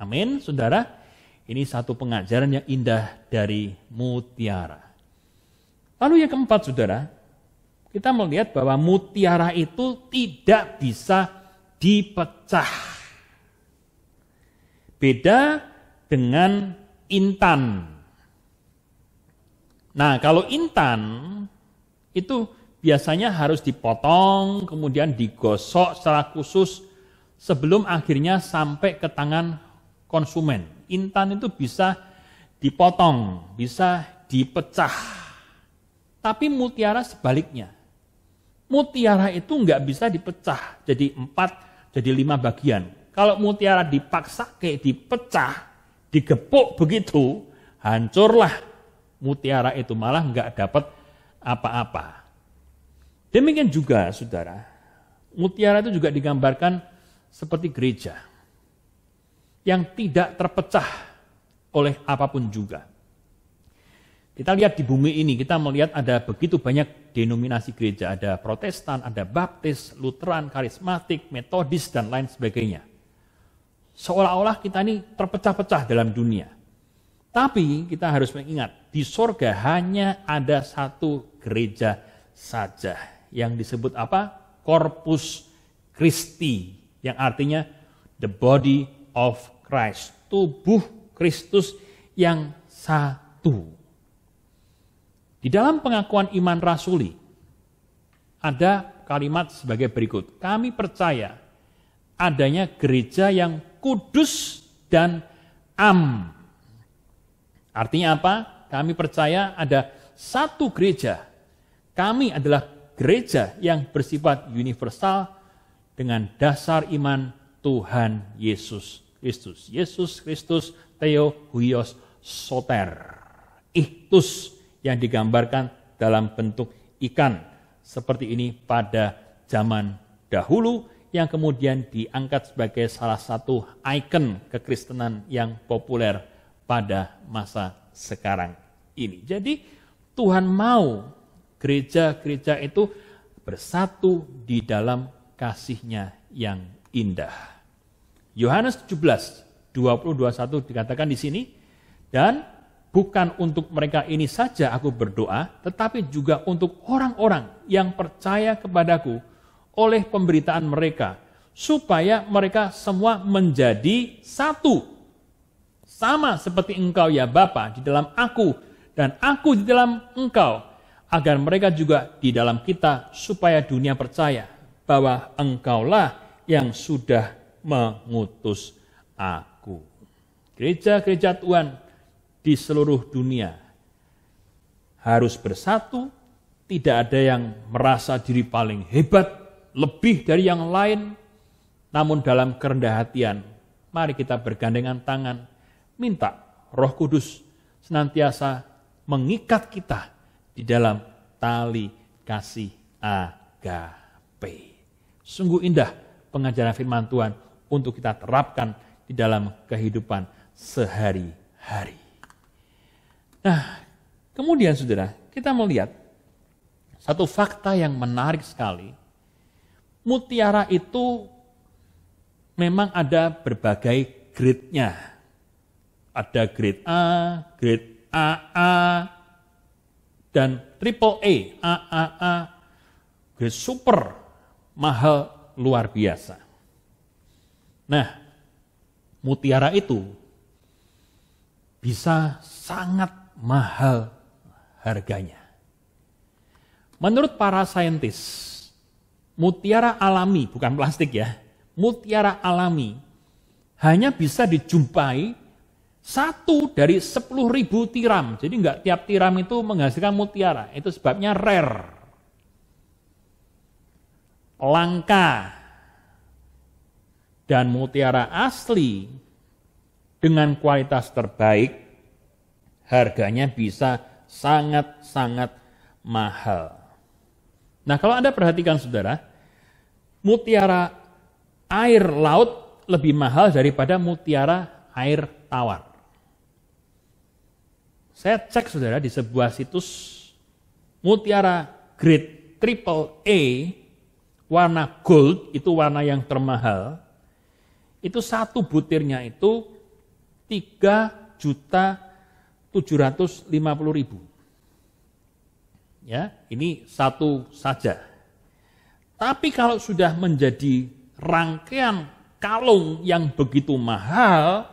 Amin, saudara. Ini satu pengajaran yang indah dari mutiara. Lalu yang keempat, saudara, kita melihat bahwa mutiara itu tidak bisa dipecah. Beda dengan intan. Nah, kalau intan itu biasanya harus dipotong, kemudian digosok secara khusus sebelum akhirnya sampai ke tangan konsumen. Intan itu bisa dipotong, bisa dipecah. Tapi mutiara sebaliknya. Mutiara itu nggak bisa dipecah jadi empat, jadi lima bagian. Kalau mutiara dipaksa kayak dipecah, digepuk begitu, hancurlah mutiara itu malah nggak dapat apa-apa. Demikian juga, saudara, mutiara itu juga digambarkan seperti gereja yang tidak terpecah oleh apapun juga. Kita lihat di bumi ini, kita melihat ada begitu banyak denominasi gereja. Ada protestan, ada baptis, luteran, karismatik, metodis, dan lain sebagainya seolah-olah kita ini terpecah-pecah dalam dunia. Tapi kita harus mengingat, di sorga hanya ada satu gereja saja yang disebut apa? Corpus Christi, yang artinya the body of Christ, tubuh Kristus yang satu. Di dalam pengakuan iman rasuli, ada kalimat sebagai berikut. Kami percaya adanya gereja yang kudus dan am. Artinya apa? Kami percaya ada satu gereja. Kami adalah gereja yang bersifat universal dengan dasar iman Tuhan Yesus Kristus. Yesus Kristus Theo Huios Soter. Ihtus yang digambarkan dalam bentuk ikan seperti ini pada zaman dahulu yang kemudian diangkat sebagai salah satu ikon kekristenan yang populer pada masa sekarang ini. Jadi Tuhan mau gereja-gereja itu bersatu di dalam kasihnya yang indah. Yohanes 17, 21 dikatakan di sini, dan bukan untuk mereka ini saja aku berdoa, tetapi juga untuk orang-orang yang percaya kepadaku, oleh pemberitaan mereka, supaya mereka semua menjadi satu. Sama seperti engkau ya Bapa di dalam aku, dan aku di dalam engkau, agar mereka juga di dalam kita, supaya dunia percaya bahwa engkaulah yang sudah mengutus aku. Gereja-gereja Tuhan di seluruh dunia harus bersatu, tidak ada yang merasa diri paling hebat, lebih dari yang lain, namun dalam kerendah hatian, mari kita bergandengan tangan, minta roh kudus senantiasa mengikat kita di dalam tali kasih agape. Sungguh indah pengajaran firman Tuhan untuk kita terapkan di dalam kehidupan sehari-hari. Nah, kemudian saudara, kita melihat satu fakta yang menarik sekali Mutiara itu memang ada berbagai grade-nya. Ada grade A, grade AA, dan triple e, A, AAA, grade super, mahal, luar biasa. Nah, mutiara itu bisa sangat mahal harganya. Menurut para saintis, mutiara alami, bukan plastik ya, mutiara alami hanya bisa dijumpai satu dari sepuluh ribu tiram. Jadi nggak tiap tiram itu menghasilkan mutiara. Itu sebabnya rare. Langka. Dan mutiara asli dengan kualitas terbaik harganya bisa sangat-sangat mahal. Nah, kalau Anda perhatikan saudara, mutiara air laut lebih mahal daripada mutiara air tawar. Saya cek saudara di sebuah situs mutiara grade triple A warna gold itu warna yang termahal. Itu satu butirnya itu 3 juta 750 ribu. Ya, ini satu saja. Tapi kalau sudah menjadi rangkaian kalung yang begitu mahal,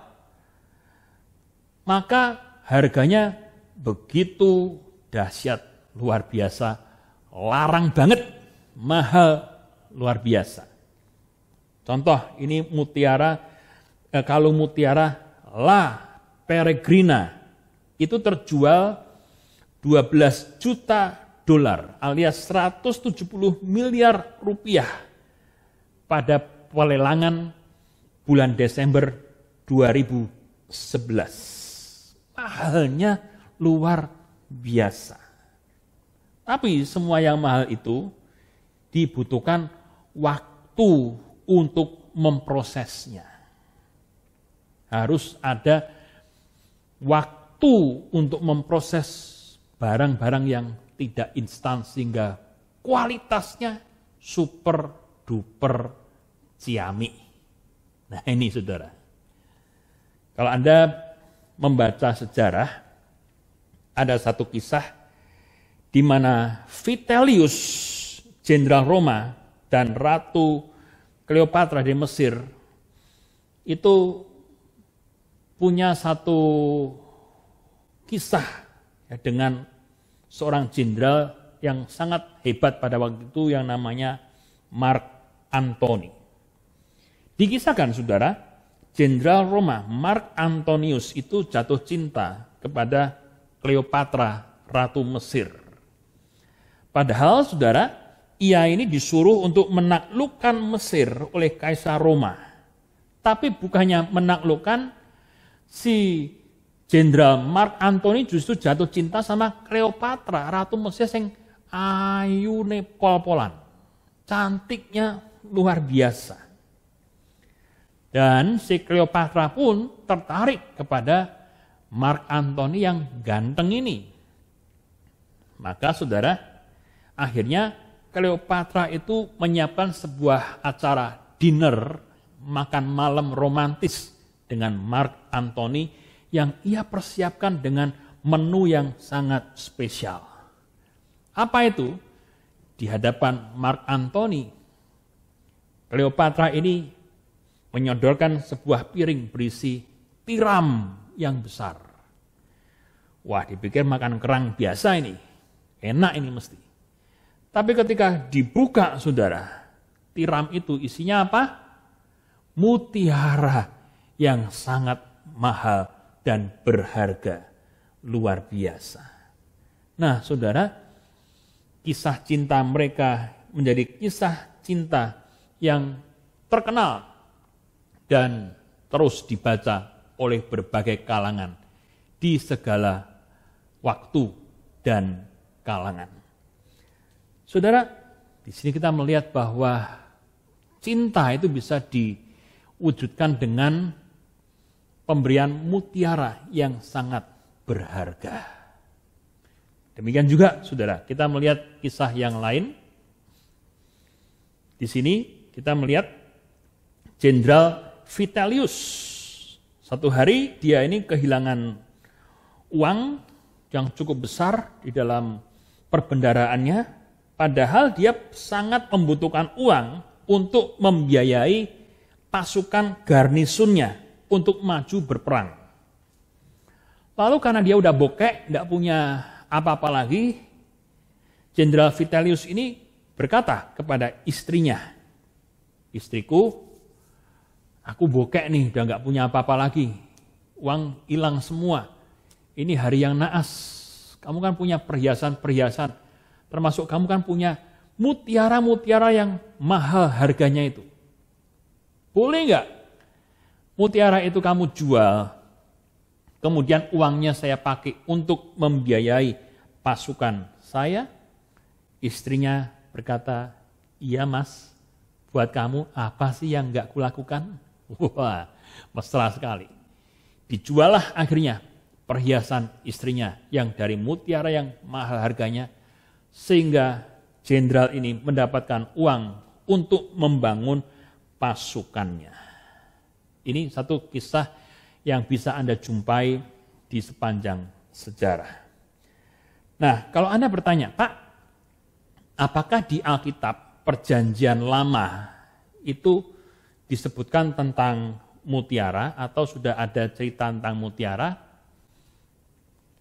maka harganya begitu dahsyat, luar biasa, larang banget, mahal luar biasa. Contoh ini mutiara, eh, kalung mutiara La Peregrina itu terjual 12 juta dolar alias 170 miliar rupiah pada pelelangan bulan Desember 2011. Mahalnya luar biasa. Tapi semua yang mahal itu dibutuhkan waktu untuk memprosesnya. Harus ada waktu untuk memproses barang-barang yang tidak instan sehingga kualitasnya super duper ciamik. Nah ini saudara, kalau Anda membaca sejarah, ada satu kisah di mana Vitellius, jenderal Roma, dan Ratu Cleopatra di Mesir itu punya satu kisah ya, dengan seorang jenderal yang sangat hebat pada waktu itu yang namanya Mark Antony. Dikisahkan saudara, jenderal Roma Mark Antonius itu jatuh cinta kepada Cleopatra, ratu Mesir. Padahal saudara, ia ini disuruh untuk menaklukkan Mesir oleh Kaisar Roma. Tapi bukannya menaklukkan si Jenderal Mark Antony justru jatuh cinta sama Cleopatra, Ratu Mesir yang ayune pol-polan. Cantiknya luar biasa. Dan si Cleopatra pun tertarik kepada Mark Antony yang ganteng ini. Maka saudara, akhirnya Cleopatra itu menyiapkan sebuah acara dinner, makan malam romantis dengan Mark Antony yang ia persiapkan dengan menu yang sangat spesial. Apa itu? Di hadapan Mark Antony, Cleopatra ini menyodorkan sebuah piring berisi tiram yang besar. Wah, dipikir makan kerang biasa ini. Enak ini mesti. Tapi ketika dibuka, saudara, tiram itu isinya apa? Mutiara yang sangat mahal dan berharga. Luar biasa. Nah, saudara, kisah cinta mereka menjadi kisah cinta yang terkenal dan terus dibaca oleh berbagai kalangan di segala waktu dan kalangan. Saudara, di sini kita melihat bahwa cinta itu bisa diwujudkan dengan pemberian mutiara yang sangat berharga. Demikian juga, saudara, kita melihat kisah yang lain. Di sini kita melihat Jenderal Vitalius. Satu hari dia ini kehilangan uang yang cukup besar di dalam perbendaraannya. Padahal dia sangat membutuhkan uang untuk membiayai pasukan garnisunnya untuk maju berperang. Lalu karena dia udah bokek, tidak punya apa-apa lagi, Jenderal Vitellius ini berkata kepada istrinya, istriku, aku bokek nih, udah nggak punya apa-apa lagi, uang hilang semua, ini hari yang naas, kamu kan punya perhiasan-perhiasan, termasuk kamu kan punya mutiara-mutiara yang mahal harganya itu. Boleh nggak mutiara itu kamu jual, kemudian uangnya saya pakai untuk membiayai pasukan saya, istrinya berkata, iya mas, buat kamu apa sih yang enggak kulakukan? Wah, mesra sekali. Dijuallah akhirnya perhiasan istrinya yang dari mutiara yang mahal harganya, sehingga jenderal ini mendapatkan uang untuk membangun pasukannya. Ini satu kisah yang bisa Anda jumpai di sepanjang sejarah. Nah, kalau Anda bertanya, Pak, apakah di Alkitab perjanjian lama itu disebutkan tentang mutiara atau sudah ada cerita tentang mutiara?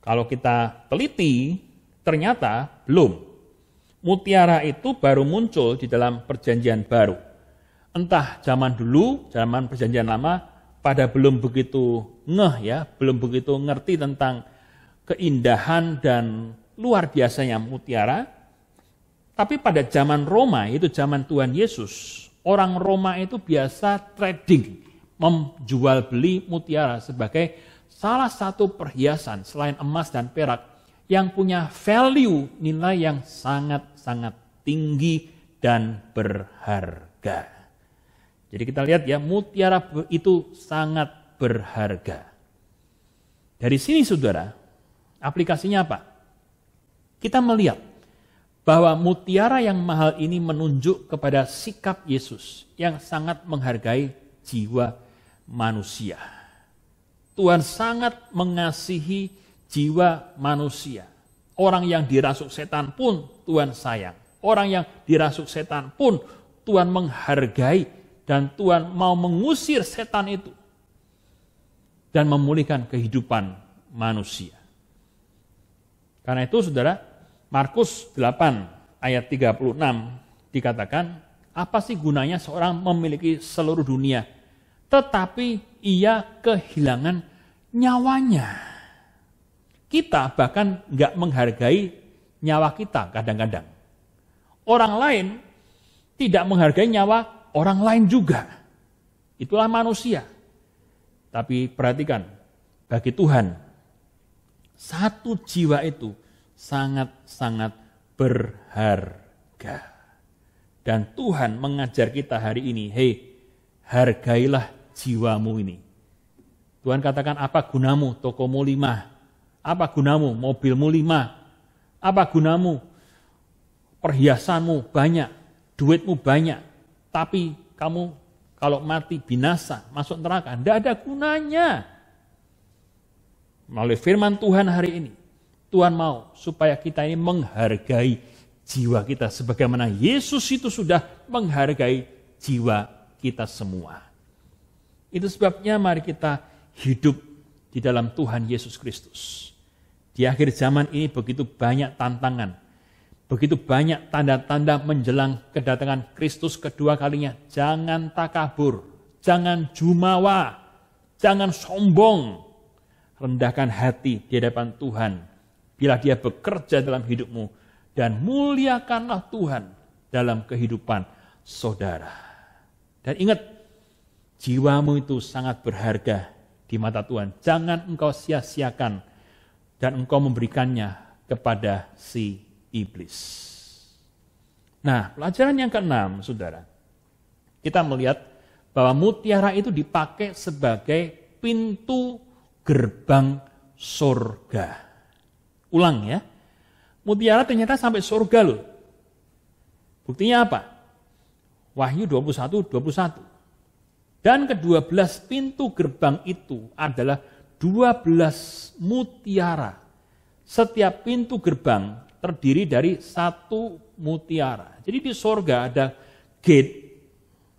Kalau kita teliti, ternyata belum. Mutiara itu baru muncul di dalam perjanjian baru entah zaman dulu, zaman perjanjian lama, pada belum begitu ngeh ya, belum begitu ngerti tentang keindahan dan luar biasanya mutiara. Tapi pada zaman Roma, itu zaman Tuhan Yesus, orang Roma itu biasa trading, menjual beli mutiara sebagai salah satu perhiasan selain emas dan perak yang punya value nilai yang sangat-sangat tinggi dan berharga. Jadi kita lihat ya, mutiara itu sangat berharga. Dari sini saudara, aplikasinya apa? Kita melihat bahwa mutiara yang mahal ini menunjuk kepada sikap Yesus yang sangat menghargai jiwa manusia. Tuhan sangat mengasihi jiwa manusia. Orang yang dirasuk setan pun Tuhan sayang. Orang yang dirasuk setan pun Tuhan menghargai dan Tuhan mau mengusir setan itu dan memulihkan kehidupan manusia. Karena itu Saudara, Markus 8 ayat 36 dikatakan, apa sih gunanya seorang memiliki seluruh dunia tetapi ia kehilangan nyawanya. Kita bahkan nggak menghargai nyawa kita kadang-kadang. Orang lain tidak menghargai nyawa orang lain juga. Itulah manusia. Tapi perhatikan, bagi Tuhan, satu jiwa itu sangat-sangat berharga. Dan Tuhan mengajar kita hari ini, hei, hargailah jiwamu ini. Tuhan katakan, apa gunamu tokomu lima? Apa gunamu mobilmu lima? Apa gunamu perhiasanmu banyak? Duitmu banyak? Tapi kamu kalau mati binasa, masuk neraka. Tidak ada gunanya. Melalui firman Tuhan hari ini, Tuhan mau supaya kita ini menghargai jiwa kita sebagaimana Yesus itu sudah menghargai jiwa kita semua. Itu sebabnya mari kita hidup di dalam Tuhan Yesus Kristus. Di akhir zaman ini begitu banyak tantangan, Begitu banyak tanda-tanda menjelang kedatangan Kristus kedua kalinya. Jangan takabur, jangan jumawa, jangan sombong. Rendahkan hati di hadapan Tuhan. Bila dia bekerja dalam hidupmu dan muliakanlah Tuhan dalam kehidupan saudara. Dan ingat, jiwamu itu sangat berharga di mata Tuhan. Jangan engkau sia-siakan dan engkau memberikannya kepada si iblis. Nah, pelajaran yang keenam, saudara, kita melihat bahwa mutiara itu dipakai sebagai pintu gerbang surga. Ulang ya, mutiara ternyata sampai surga loh. Buktinya apa? Wahyu 21, 21. Dan kedua belas pintu gerbang itu adalah dua belas mutiara. Setiap pintu gerbang terdiri dari satu mutiara. Jadi di sorga ada gate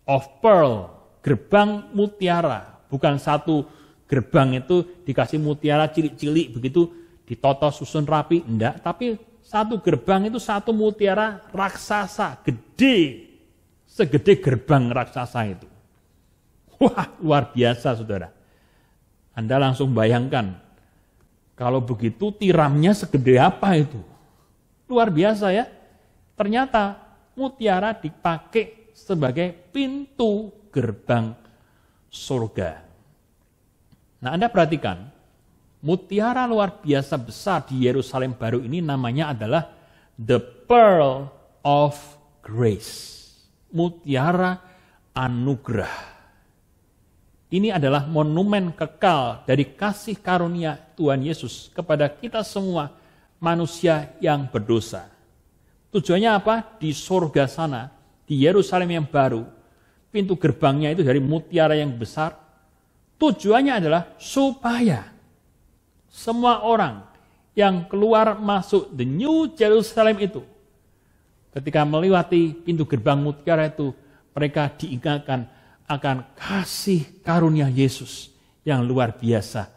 of pearl, gerbang mutiara. Bukan satu gerbang itu dikasih mutiara cilik-cilik begitu ditoto susun rapi, enggak. Tapi satu gerbang itu satu mutiara raksasa, gede. Segede gerbang raksasa itu. Wah, luar biasa saudara. Anda langsung bayangkan, kalau begitu tiramnya segede apa itu? Luar biasa ya. Ternyata mutiara dipakai sebagai pintu gerbang surga. Nah, Anda perhatikan, mutiara luar biasa besar di Yerusalem baru ini namanya adalah the pearl of grace. Mutiara anugerah. Ini adalah monumen kekal dari kasih karunia Tuhan Yesus kepada kita semua manusia yang berdosa. Tujuannya apa? Di surga sana, di Yerusalem yang baru, pintu gerbangnya itu dari mutiara yang besar. Tujuannya adalah supaya semua orang yang keluar masuk the New Jerusalem itu, ketika melewati pintu gerbang mutiara itu, mereka diingatkan akan kasih karunia Yesus yang luar biasa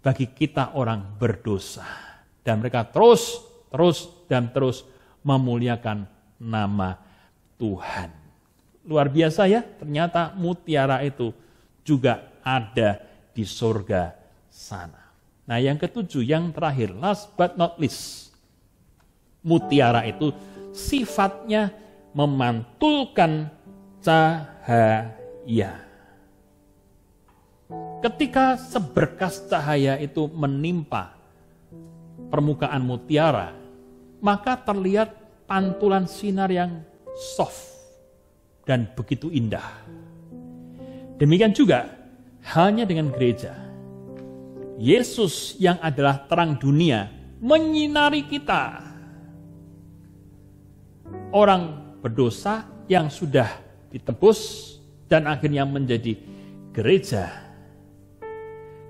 bagi kita orang berdosa. Dan mereka terus, terus, dan terus memuliakan nama Tuhan. Luar biasa ya, ternyata mutiara itu juga ada di surga sana. Nah yang ketujuh, yang terakhir, last but not least. Mutiara itu sifatnya memantulkan cahaya. Ketika seberkas cahaya itu menimpa permukaan mutiara, maka terlihat pantulan sinar yang soft dan begitu indah. Demikian juga halnya dengan gereja. Yesus yang adalah terang dunia menyinari kita. Orang berdosa yang sudah ditebus dan akhirnya menjadi gereja.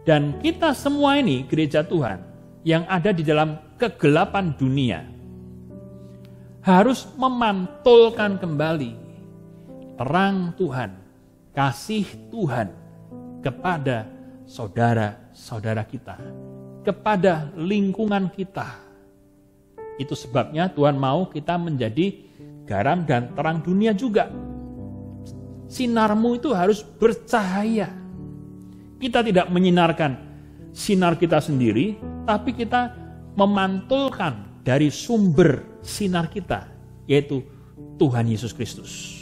Dan kita semua ini gereja Tuhan yang ada di dalam kegelapan dunia harus memantulkan kembali terang Tuhan, kasih Tuhan kepada saudara-saudara kita, kepada lingkungan kita. Itu sebabnya Tuhan mau kita menjadi garam dan terang dunia juga. Sinarmu itu harus bercahaya. Kita tidak menyinarkan sinar kita sendiri, tapi kita memantulkan dari sumber sinar kita, yaitu Tuhan Yesus Kristus.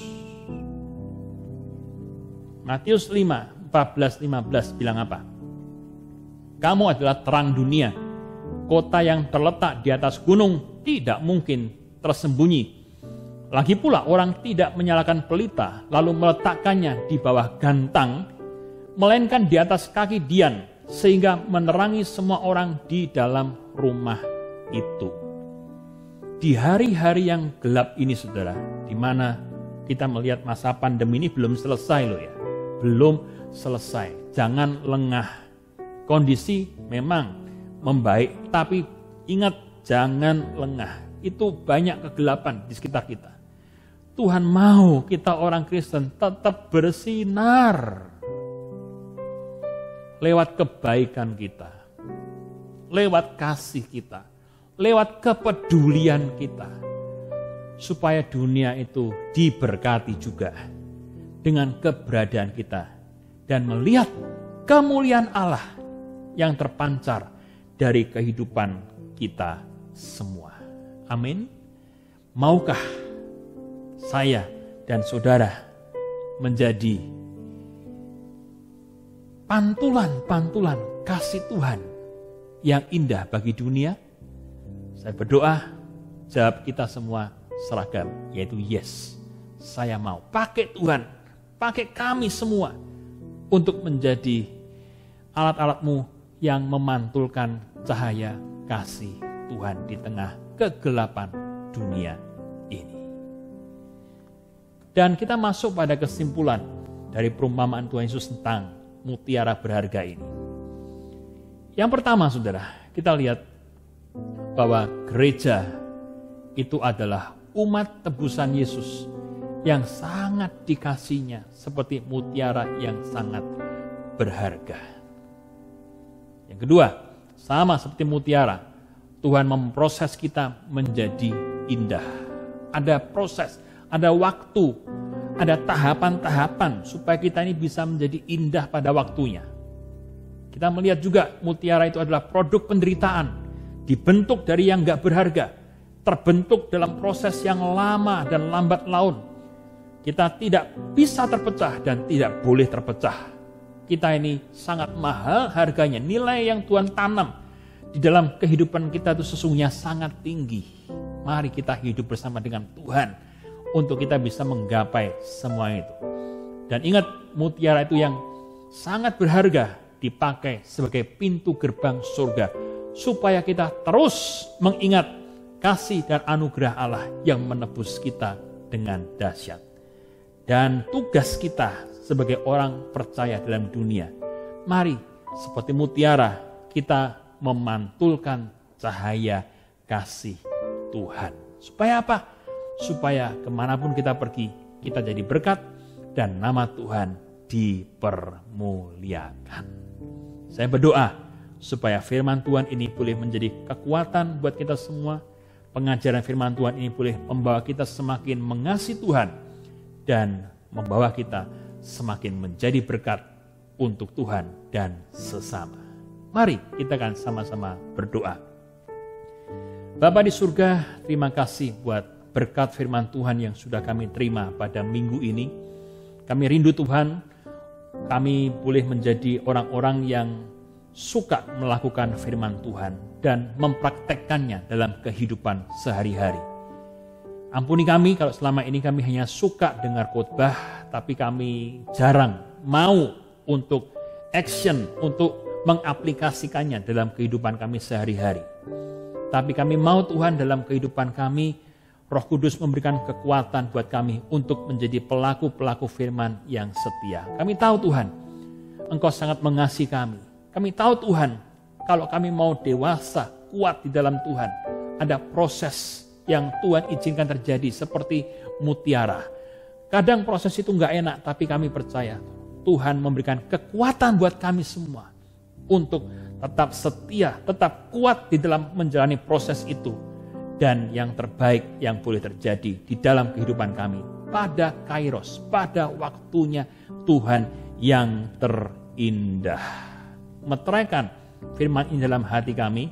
Matius 5, 14, 15 bilang apa? Kamu adalah terang dunia. Kota yang terletak di atas gunung tidak mungkin tersembunyi. Lagi pula orang tidak menyalakan pelita lalu meletakkannya di bawah gantang, melainkan di atas kaki dian sehingga menerangi semua orang di dalam rumah itu. Di hari-hari yang gelap ini saudara, di mana kita melihat masa pandemi ini belum selesai loh ya. Belum selesai. Jangan lengah. Kondisi memang membaik, tapi ingat jangan lengah. Itu banyak kegelapan di sekitar kita. Tuhan mau kita orang Kristen tetap bersinar lewat kebaikan kita, lewat kasih kita, lewat kepedulian kita, supaya dunia itu diberkati juga dengan keberadaan kita dan melihat kemuliaan Allah yang terpancar dari kehidupan kita semua. Amin. Maukah saya dan saudara menjadi pantulan-pantulan kasih Tuhan yang indah bagi dunia. Saya berdoa, jawab kita semua seragam, yaitu yes. Saya mau pakai Tuhan, pakai kami semua untuk menjadi alat-alatmu yang memantulkan cahaya kasih Tuhan di tengah kegelapan dunia ini. Dan kita masuk pada kesimpulan dari perumpamaan Tuhan Yesus tentang mutiara berharga ini. Yang pertama, saudara, kita lihat bahwa gereja itu adalah umat tebusan Yesus yang sangat dikasihnya seperti mutiara yang sangat berharga. Yang kedua, sama seperti mutiara, Tuhan memproses kita menjadi indah. Ada proses, ada waktu ada tahapan-tahapan supaya kita ini bisa menjadi indah pada waktunya. Kita melihat juga mutiara itu adalah produk penderitaan, dibentuk dari yang gak berharga, terbentuk dalam proses yang lama dan lambat laun. Kita tidak bisa terpecah dan tidak boleh terpecah. Kita ini sangat mahal harganya, nilai yang Tuhan tanam di dalam kehidupan kita itu sesungguhnya sangat tinggi. Mari kita hidup bersama dengan Tuhan untuk kita bisa menggapai semua itu. Dan ingat mutiara itu yang sangat berharga dipakai sebagai pintu gerbang surga supaya kita terus mengingat kasih dan anugerah Allah yang menebus kita dengan dahsyat. Dan tugas kita sebagai orang percaya dalam dunia, mari seperti mutiara kita memantulkan cahaya kasih Tuhan. Supaya apa? supaya kemanapun kita pergi, kita jadi berkat dan nama Tuhan dipermuliakan. Saya berdoa supaya firman Tuhan ini boleh menjadi kekuatan buat kita semua. Pengajaran firman Tuhan ini boleh membawa kita semakin mengasihi Tuhan dan membawa kita semakin menjadi berkat untuk Tuhan dan sesama. Mari kita akan sama-sama berdoa. Bapak di surga, terima kasih buat berkat firman Tuhan yang sudah kami terima pada minggu ini. Kami rindu Tuhan, kami boleh menjadi orang-orang yang suka melakukan firman Tuhan dan mempraktekkannya dalam kehidupan sehari-hari. Ampuni kami kalau selama ini kami hanya suka dengar khotbah, tapi kami jarang mau untuk action, untuk mengaplikasikannya dalam kehidupan kami sehari-hari. Tapi kami mau Tuhan dalam kehidupan kami, Roh Kudus memberikan kekuatan buat kami untuk menjadi pelaku-pelaku firman yang setia. Kami tahu Tuhan, Engkau sangat mengasihi kami. Kami tahu Tuhan, kalau kami mau dewasa, kuat di dalam Tuhan, ada proses yang Tuhan izinkan terjadi seperti mutiara. Kadang proses itu nggak enak, tapi kami percaya Tuhan memberikan kekuatan buat kami semua untuk tetap setia, tetap kuat di dalam menjalani proses itu dan yang terbaik yang boleh terjadi di dalam kehidupan kami pada kairos, pada waktunya Tuhan yang terindah. Meteraikan firman ini dalam hati kami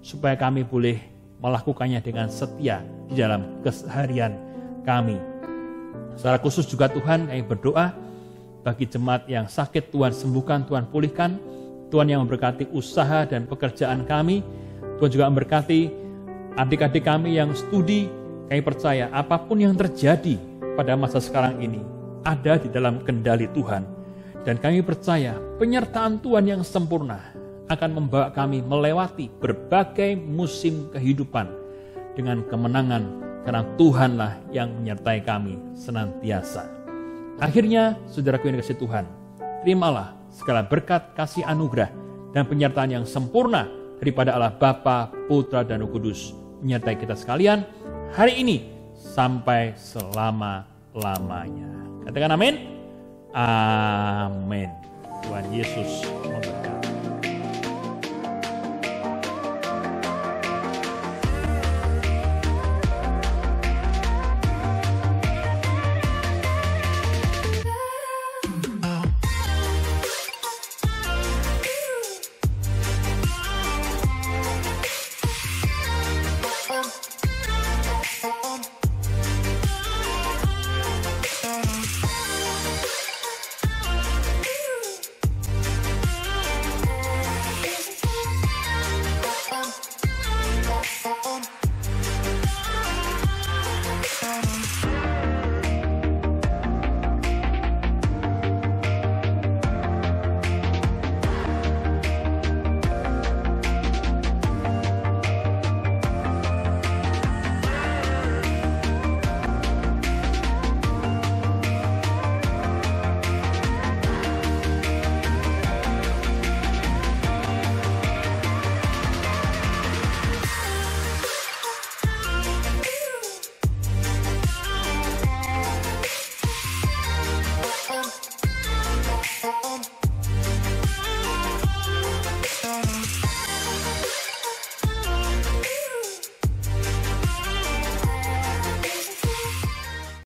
supaya kami boleh melakukannya dengan setia di dalam keseharian kami. Secara khusus juga Tuhan kami berdoa bagi jemaat yang sakit Tuhan sembuhkan, Tuhan pulihkan, Tuhan yang memberkati usaha dan pekerjaan kami, Tuhan juga memberkati Adik-adik kami yang studi, kami percaya apapun yang terjadi pada masa sekarang ini ada di dalam kendali Tuhan. Dan kami percaya penyertaan Tuhan yang sempurna akan membawa kami melewati berbagai musim kehidupan dengan kemenangan karena Tuhanlah yang menyertai kami senantiasa. Akhirnya, saudaraku yang dikasih Tuhan, terimalah segala berkat kasih anugerah dan penyertaan yang sempurna daripada Allah Bapa, Putra, dan Roh Kudus menyertai kita sekalian hari ini sampai selama-lamanya. Katakan amin. Amin. Tuhan Yesus memberkati.